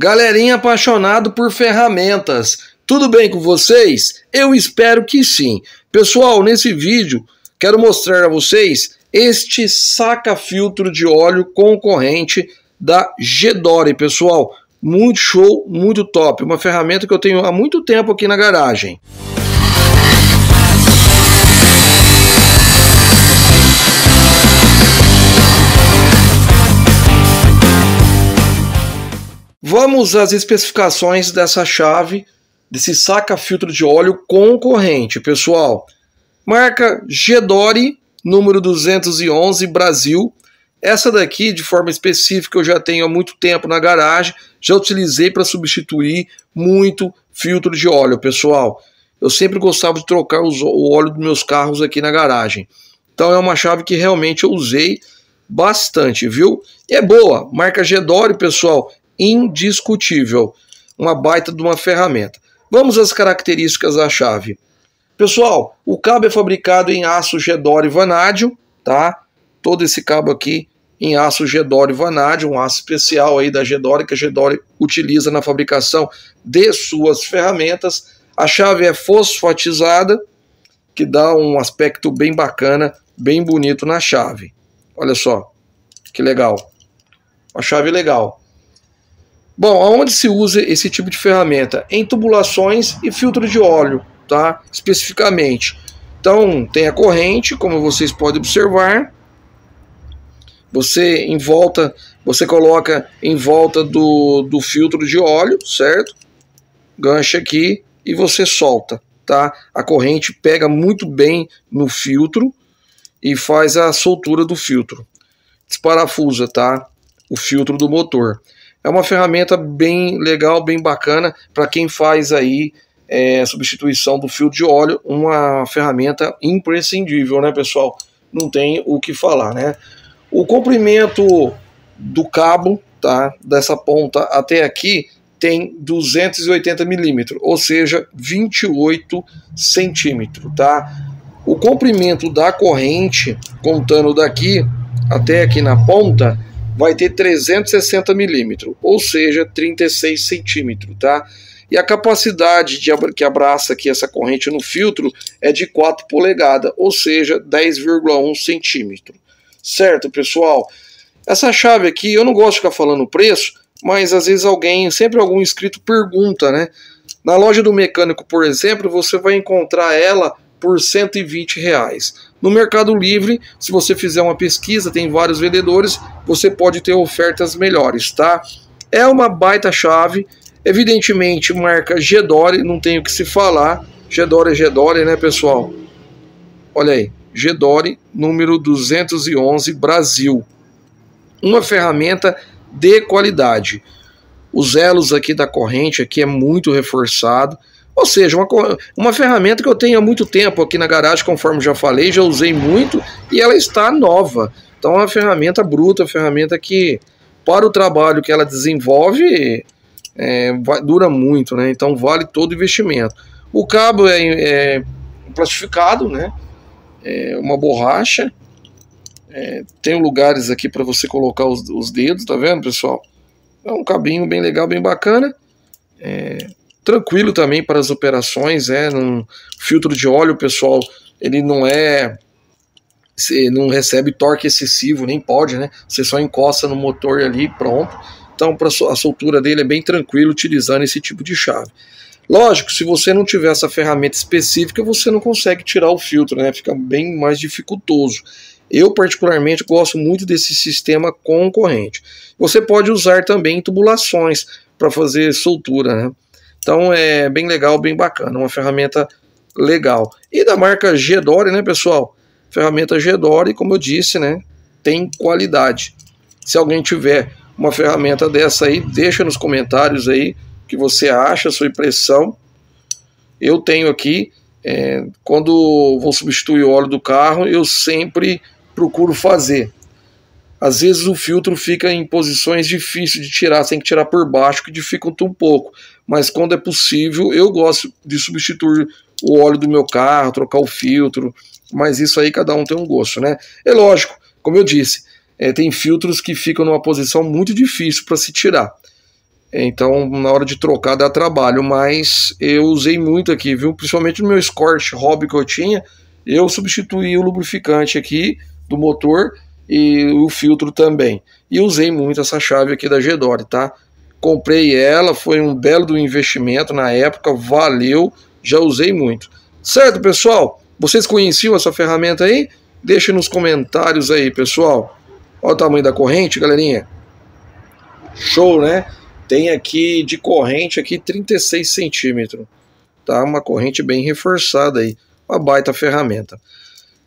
Galerinha apaixonado por ferramentas, tudo bem com vocês? Eu espero que sim. Pessoal, nesse vídeo quero mostrar a vocês este saca-filtro de óleo concorrente da Gedore, pessoal. Muito show, muito top. Uma ferramenta que eu tenho há muito tempo aqui na garagem. Vamos às especificações dessa chave, desse saca-filtro de óleo concorrente, pessoal. Marca Gedore, número 211, Brasil. Essa daqui, de forma específica, eu já tenho há muito tempo na garagem, já utilizei para substituir muito filtro de óleo, pessoal. Eu sempre gostava de trocar os, o óleo dos meus carros aqui na garagem. Então é uma chave que realmente eu usei bastante, viu? E é boa, marca Gedore, pessoal indiscutível. Uma baita de uma ferramenta. Vamos às características da chave. Pessoal, o cabo é fabricado em aço Gedore Vanádio, tá? Todo esse cabo aqui em aço Gedore Vanádio, um aço especial aí da Gedore, que a Gedore utiliza na fabricação de suas ferramentas. A chave é fosfatizada, que dá um aspecto bem bacana, bem bonito na chave. Olha só, que legal. A chave legal. Bom, aonde se usa esse tipo de ferramenta? Em tubulações e filtro de óleo, tá? Especificamente. Então, tem a corrente, como vocês podem observar. Você em volta, você coloca em volta do, do filtro de óleo, certo? Gancha aqui e você solta, tá? A corrente pega muito bem no filtro e faz a soltura do filtro. Desparafusa, tá? O filtro do motor é uma ferramenta bem legal, bem bacana para quem faz aí é, substituição do fio de óleo, uma ferramenta imprescindível, né, pessoal? Não tem o que falar, né? O comprimento do cabo, tá, dessa ponta até aqui tem 280 milímetros, ou seja, 28 centímetros, tá? O comprimento da corrente, contando daqui até aqui na ponta, vai ter 360 milímetros, ou seja, 36 centímetros, tá? E a capacidade de, que abraça aqui essa corrente no filtro é de 4 polegadas, ou seja, 10,1 centímetro. Certo, pessoal? Essa chave aqui, eu não gosto de ficar falando o preço, mas às vezes alguém, sempre algum inscrito pergunta, né? Na loja do mecânico, por exemplo, você vai encontrar ela por 120 reais. No Mercado Livre, se você fizer uma pesquisa, tem vários vendedores, você pode ter ofertas melhores, tá? É uma baita chave, evidentemente marca Gedore, não tem o que se falar, Gedore é Gedore, né pessoal? Olha aí, Gedore, número 211, Brasil. Uma ferramenta de qualidade. Os elos aqui da corrente aqui é muito reforçado, ou seja, uma, uma ferramenta que eu tenho há muito tempo aqui na garagem, conforme já falei, já usei muito e ela está nova. Então é uma ferramenta bruta, uma ferramenta que, para o trabalho que ela desenvolve, é, vai, dura muito, né? Então vale todo o investimento. O cabo é, é plastificado, né? É uma borracha. É, tem lugares aqui para você colocar os, os, dedos, tá vendo, pessoal? É um cabinho bem legal, bem bacana. É, tranquilo também para as operações, é, né? um filtro de óleo, pessoal, ele não é não recebe torque excessivo, nem pode, né? Você só encosta no motor ali, pronto. Então, para a soltura dele é bem tranquilo utilizando esse tipo de chave. Lógico, se você não tiver essa ferramenta específica, você não consegue tirar o filtro, né? Fica bem mais dificultoso. Eu, particularmente, gosto muito desse sistema concorrente. Você pode usar também tubulações para fazer soltura, né? Então é bem legal, bem bacana, uma ferramenta legal. E da marca Gedore, né, pessoal? Ferramenta Gedore, como eu disse, né, tem qualidade. Se alguém tiver uma ferramenta dessa aí, deixa nos comentários aí o que você acha, sua impressão. Eu tenho aqui, é, quando vou substituir o óleo do carro, eu sempre procuro fazer às vezes o filtro fica em posições difíceis de tirar, tem que tirar por baixo, que dificulta um pouco. Mas quando é possível, eu gosto de substituir o óleo do meu carro, trocar o filtro, mas isso aí cada um tem um gosto, né? É lógico, como eu disse, é, tem filtros que ficam numa posição muito difícil para se tirar. Então, na hora de trocar dá trabalho, mas eu usei muito aqui, viu? Principalmente no meu Escort Hobby que eu tinha, eu substituí o lubrificante aqui do motor e o filtro também. E usei muito essa chave aqui da Gedore, tá? Comprei ela, foi um belo investimento na época, valeu, já usei muito. Certo, pessoal? Vocês conheciam essa ferramenta aí? deixa nos comentários aí, pessoal. Olha o tamanho da corrente, galerinha. Show, né? Tem aqui de corrente aqui 36 centímetros. Tá? Uma corrente bem reforçada aí. Uma baita ferramenta.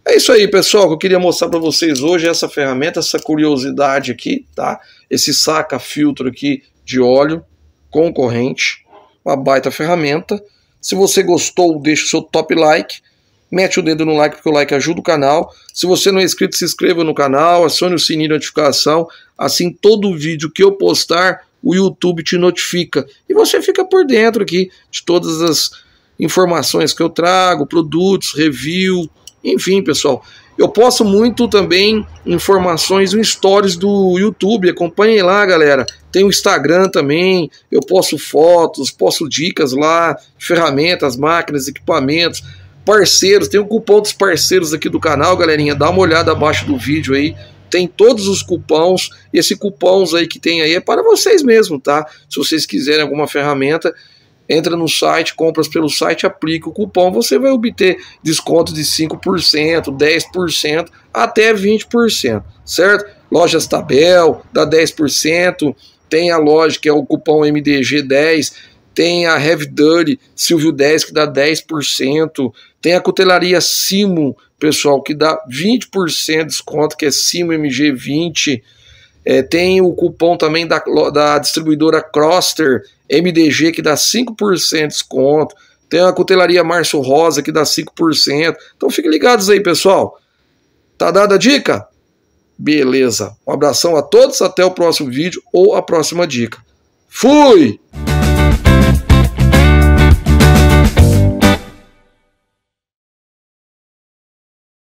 É isso aí, pessoal, que eu queria mostrar para vocês hoje essa ferramenta, essa curiosidade aqui, tá? Esse saca filtro aqui de óleo concorrente, uma baita ferramenta. Se você gostou, deixa o seu top like, mete o dedo no like porque o like ajuda o canal. Se você não é inscrito, se inscreva no canal, acione o sininho de notificação, assim todo vídeo que eu postar, o YouTube te notifica e você fica por dentro aqui de todas as informações que eu trago, produtos, review, enfim, pessoal, eu posto muito também informações no stories do YouTube, acompanhem lá, galera. Tem o Instagram também, eu posto fotos, posto dicas lá, ferramentas, máquinas, equipamentos, parceiros. Tem o cupom dos parceiros aqui do canal, galerinha. Dá uma olhada abaixo do vídeo aí. Tem todos os cupons. Esse cupons aí que tem aí é para vocês mesmo, tá? Se vocês quiserem alguma ferramenta, entra no site, compras pelo site, aplica o cupom, você vai obter desconto de 5%, 10%, até 20%, certo? Lojas Tabel dá 10%, tem a loja que é o cupom MDG10, tem a Heavy Duty Silvio 10 que dá 10%, tem a cutelaria Simo, pessoal, que dá 20% de desconto, que é Simo MG20%, é, tem o cupom também da, da distribuidora Croster MDG que dá 5% de desconto. Tem a cutelaria Márcio Rosa que dá 5%. Então fiquem ligados aí, pessoal. Tá dada a dica? Beleza. Um abração a todos, até o próximo vídeo ou a próxima dica. Fui!